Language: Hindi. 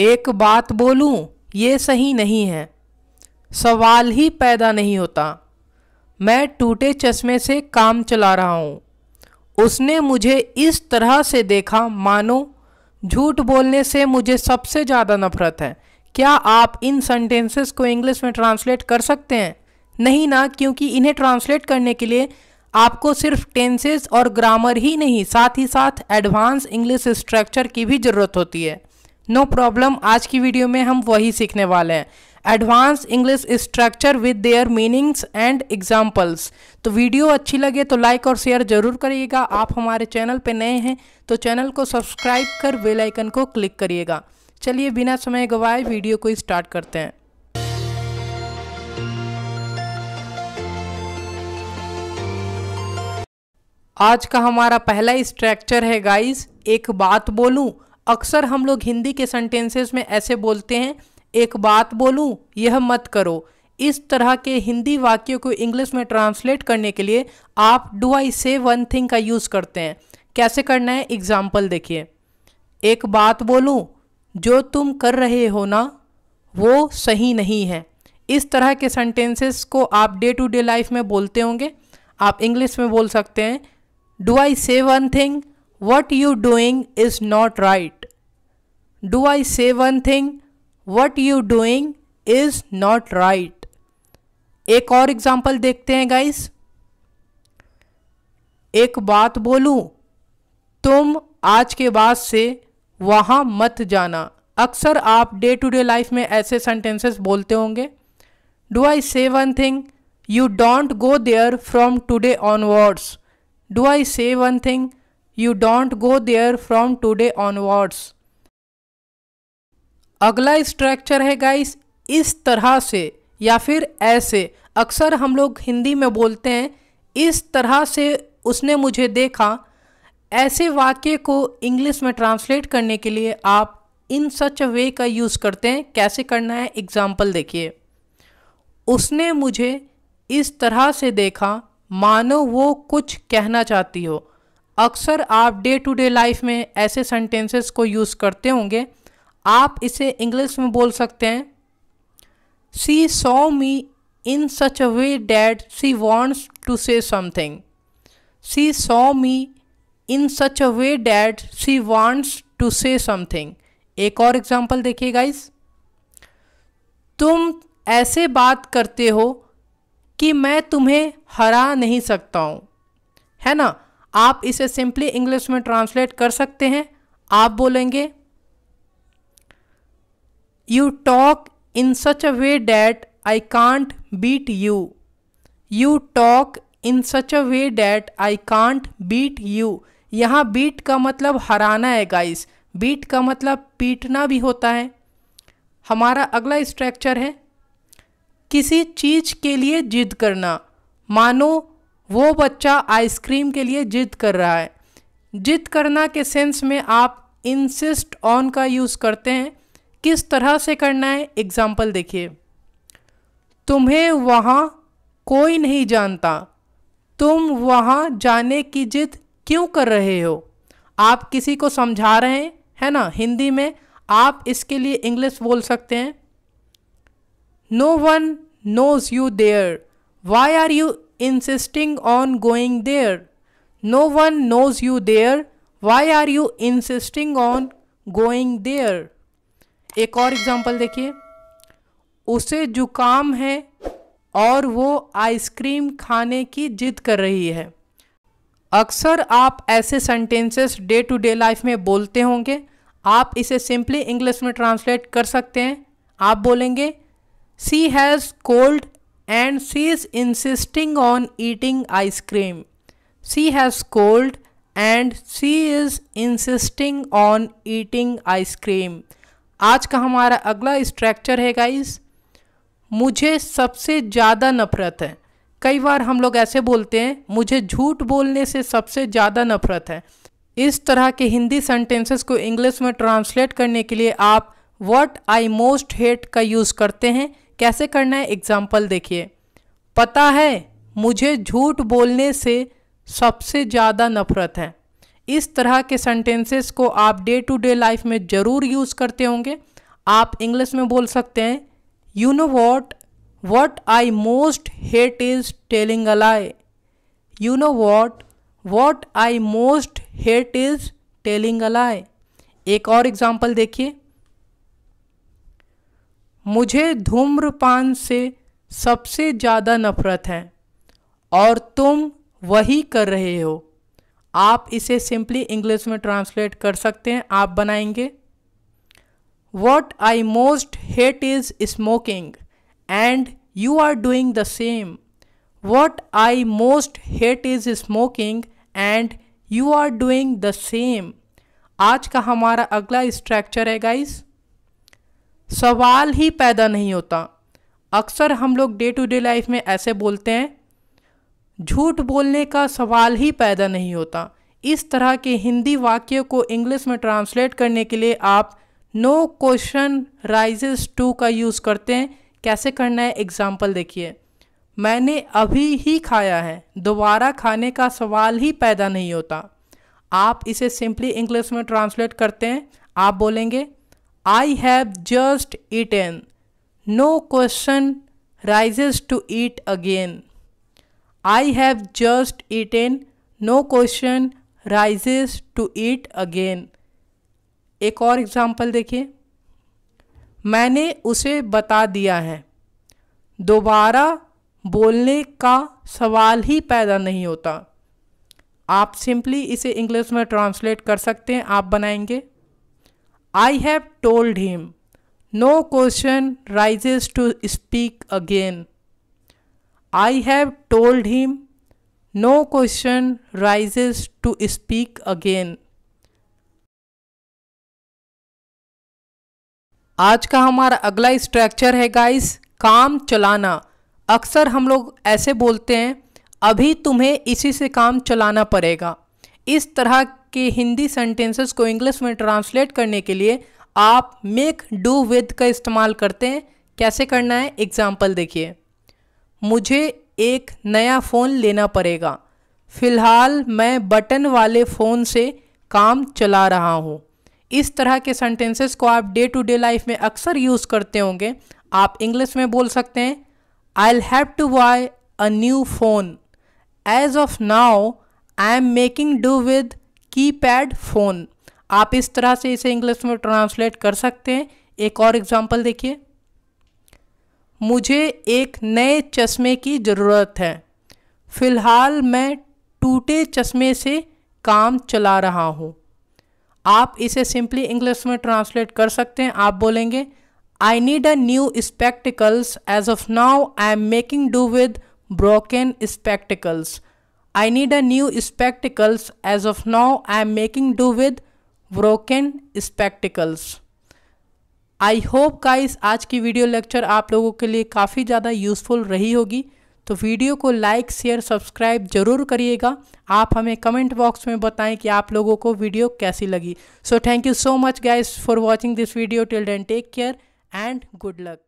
एक बात बोलूं ये सही नहीं है सवाल ही पैदा नहीं होता मैं टूटे चश्मे से काम चला रहा हूँ उसने मुझे इस तरह से देखा मानो झूठ बोलने से मुझे सबसे ज़्यादा नफरत है क्या आप इन सेंटेंसेस को इंग्लिश में ट्रांसलेट कर सकते हैं नहीं ना क्योंकि इन्हें ट्रांसलेट करने के लिए आपको सिर्फ टेंसेस और ग्रामर ही नहीं साथ ही साथ एडवांस इंग्लिश स्ट्रक्चर की भी ज़रूरत होती है नो प्रॉब्लम आज की वीडियो में हम वही सीखने वाले हैं advance English structure with their meanings and examples तो वीडियो अच्छी लगे तो लाइक और शेयर जरूर करिएगा आप हमारे चैनल पर नए हैं तो चैनल को सब्सक्राइब कर बेल आइकन को क्लिक करिएगा चलिए बिना समय गवाए वीडियो को स्टार्ट करते हैं आज का हमारा पहला स्ट्रक्चर है गाइस एक बात बोलूं अक्सर हम लोग हिंदी के सेंटेंसेस में ऐसे बोलते हैं एक बात बोलूँ यह मत करो इस तरह के हिंदी वाक्यों को इंग्लिश में ट्रांसलेट करने के लिए आप do I say one thing का यूज़ करते हैं कैसे करना है एग्जाम्पल देखिए एक बात बोलूँ जो तुम कर रहे हो ना वो सही नहीं है इस तरह के सेंटेंसेस को आप डे टू डे लाइफ में बोलते होंगे आप इंग्लिश में बोल सकते हैं do I say one thing what you doing is not right do I say one thing what you doing is not right एक और एग्जाम्पल देखते हैं गाइस एक बात बोलूं तुम आज के बाद से वहां मत जाना अक्सर आप डे टू डे लाइफ में ऐसे सेंटेंसेस बोलते होंगे do I say one thing you don't go there from today onwards do I say one thing you don't go there from today onwards अगला स्ट्रक्चर है गाइस इस तरह से या फिर ऐसे अक्सर हम लोग हिंदी में बोलते हैं इस तरह से उसने मुझे देखा ऐसे वाक्य को इंग्लिश में ट्रांसलेट करने के लिए आप इन सच वे का यूज़ करते हैं कैसे करना है एग्ज़ाम्पल देखिए उसने मुझे इस तरह से देखा मानो वो कुछ कहना चाहती हो अक्सर आप डे टू डे लाइफ में ऐसे सेंटेंसेस को यूज़ करते होंगे आप इसे इंग्लिश में बोल सकते हैं she saw me in such a way that she wants to say something she saw me in such a way that she wants to say something एक और एग्जाम्पल देखिए गाइस तुम ऐसे बात करते हो कि मैं तुम्हें हरा नहीं सकता हूँ है ना आप इसे सिंपली इंग्लिश में ट्रांसलेट कर सकते हैं आप बोलेंगे you talk in such a way that I can't beat you you talk in such a way that I can't beat you यहाँ बीट का मतलब हराना है गाइस बीट का मतलब पीटना भी होता है हमारा अगला स्ट्रक्चर है किसी चीज़ के लिए जिद करना मानो वो बच्चा आइसक्रीम के लिए जिद कर रहा है जिद करना के सेंस में आप इंसिस्ट ऑन का यूज़ करते हैं किस तरह से करना है एग्जाम्पल देखिए तुम्हें वहाँ कोई नहीं जानता तुम वहाँ जाने की जिद क्यों कर रहे हो आप किसी को समझा रहे हैं है ना हिंदी में आप इसके लिए इंग्लिश बोल सकते हैं no one knows you there why are you insisting on going there no one knows you there why are you insisting on going there एक और एग्जांपल देखिए उसे जुकाम है और वो आइसक्रीम खाने की जिद कर रही है अक्सर आप ऐसे sentences day to day life में बोलते होंगे आप इसे सिंपली इंग्लिश में ट्रांसलेट कर सकते हैं आप बोलेंगे she has cold and she is insisting on eating ice cream she has cold and she is insisting on eating ice cream आज का हमारा अगला स्ट्रक्चर है गाइस मुझे सबसे ज़्यादा नफरत है कई बार हम लोग ऐसे बोलते हैं मुझे झूठ बोलने से सबसे ज़्यादा नफरत है इस तरह के हिंदी सेंटेंसेस को इंग्लिश में ट्रांसलेट करने के लिए आप वट आई मोस्ट हेट का यूज़ करते हैं कैसे करना है एग्जाम्पल देखिए पता है मुझे झूठ बोलने से सबसे ज़्यादा नफरत है इस तरह के सेंटेंसेस को आप डे टू डे लाइफ में ज़रूर यूज़ करते होंगे आप इंग्लिश में बोल सकते हैं you know what what I most hate is telling a lie you know what what I most hate is telling a lie एक और एग्जाम्पल देखिए मुझे धूम्रपान से सबसे ज़्यादा नफरत है और तुम वही कर रहे हो आप इसे सिंपली इंग्लिश में ट्रांसलेट कर सकते हैं आप बनाएंगे what I most hate is smoking and you are doing the same what I most hate is smoking and you are doing the same आज का हमारा अगला स्ट्रक्चर है गाइस सवाल ही पैदा नहीं होता अक्सर हम लोग डे टू डे लाइफ में ऐसे बोलते हैं झूठ बोलने का सवाल ही पैदा नहीं होता इस तरह के हिंदी वाक्य को इंग्लिश में ट्रांसलेट करने के लिए आप नो क्वेश्चन राइजेस टू का यूज़ करते हैं कैसे करना है एग्ज़ाम्पल देखिए मैंने अभी ही खाया है दोबारा खाने का सवाल ही पैदा नहीं होता आप इसे सिंपली इंग्लिश में ट्रांसलेट करते हैं आप बोलेंगे I have just eaten no question rises to eat again I have just eaten no question rises to eat again एक और एग्ज़ाम्पल देखिए मैंने उसे बता दिया है दोबारा बोलने का सवाल ही पैदा नहीं होता आप सिंपली इसे इंग्लिश में ट्रांसलेट कर सकते हैं आप बनाएंगे I have told him no question rises to speak again I have told him no question rises to speak again आज का हमारा अगला स्ट्रक्चर है गाइस काम चलाना अक्सर हम लोग ऐसे बोलते हैं अभी तुम्हें इसी से काम चलाना पड़ेगा इस तरह के हिंदी सेंटेंसेस को इंग्लिश में ट्रांसलेट करने के लिए आप मेक डू विद का इस्तेमाल करते हैं कैसे करना है एग्जाम्पल देखिए मुझे एक नया फ़ोन लेना पड़ेगा फ़िलहाल मैं बटन वाले फ़ोन से काम चला रहा हूँ इस तरह के सेंटेंसेस को आप डे टू डे लाइफ में अक्सर यूज़ करते होंगे आप इंग्लिश में बोल सकते हैं I'll have to buy a new phone as of now I am making do with key pad phone आप इस तरह से इसे इंग्लिश में ट्रांसलेट कर सकते हैं एक और एग्जाम्पल देखिए मुझे एक नए चश्मे की ज़रूरत है फ़िलहाल मैं टूटे चश्मे से काम चला रहा हूँ आप इसे सिंपली इंग्लिश में ट्रांसलेट कर सकते हैं आप बोलेंगे I need a new spectacles as of now I am making do with broken spectacles I need a new spectacles as of now I am making do with broken spectacles I hope guys आज की वीडियो लेक्चर आप लोगों के लिए काफ़ी ज़्यादा यूज़फुल रही होगी तो वीडियो को लाइक शेयर सब्सक्राइब जरूर करिएगा आप हमें कमेंट बॉक्स में बताएं कि आप लोगों को वीडियो कैसी लगी so thank you so much guys for watching this video till then take care and good luck